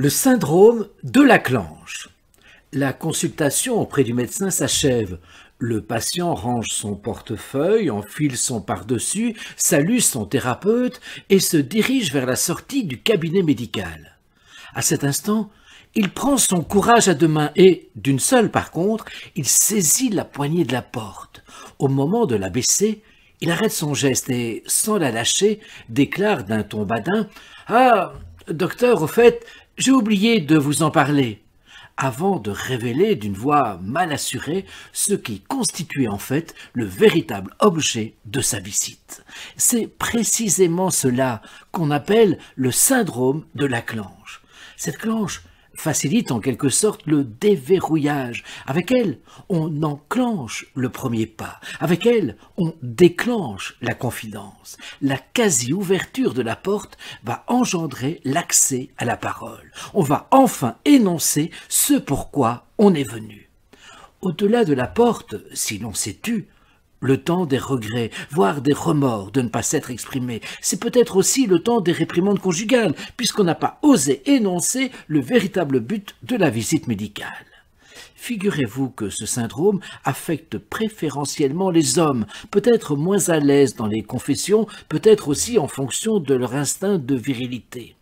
Le syndrome de la clanche. La consultation auprès du médecin s'achève. Le patient range son portefeuille, enfile son par-dessus, salue son thérapeute et se dirige vers la sortie du cabinet médical. À cet instant, il prend son courage à deux mains et, d'une seule par contre, il saisit la poignée de la porte. Au moment de la baisser, il arrête son geste et, sans la lâcher, déclare d'un ton badin Ah, docteur, au fait, j'ai oublié de vous en parler, avant de révéler d'une voix mal assurée ce qui constituait en fait le véritable objet de sa visite. C'est précisément cela qu'on appelle le syndrome de la clanche. Cette clanche facilite en quelque sorte le déverrouillage. Avec elle, on enclenche le premier pas. Avec elle, on déclenche la confidence. La quasi-ouverture de la porte va engendrer l'accès à la parole. On va enfin énoncer ce pourquoi on est venu. Au-delà de la porte, si l'on s'est tu, le temps des regrets, voire des remords de ne pas s'être exprimé. C'est peut-être aussi le temps des réprimandes conjugales, puisqu'on n'a pas osé énoncer le véritable but de la visite médicale. Figurez-vous que ce syndrome affecte préférentiellement les hommes, peut-être moins à l'aise dans les confessions, peut-être aussi en fonction de leur instinct de virilité.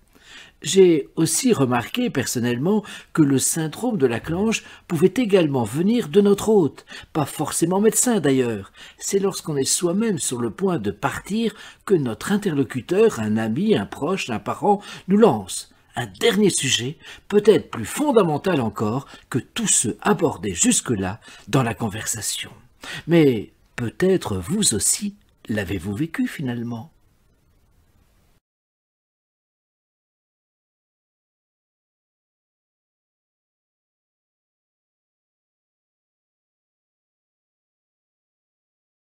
J'ai aussi remarqué personnellement que le syndrome de la clanche pouvait également venir de notre hôte, pas forcément médecin d'ailleurs. C'est lorsqu'on est soi-même sur le point de partir que notre interlocuteur, un ami, un proche, un parent, nous lance un dernier sujet, peut-être plus fondamental encore que tous ceux abordés jusque-là dans la conversation. Mais peut-être vous aussi l'avez-vous vécu finalement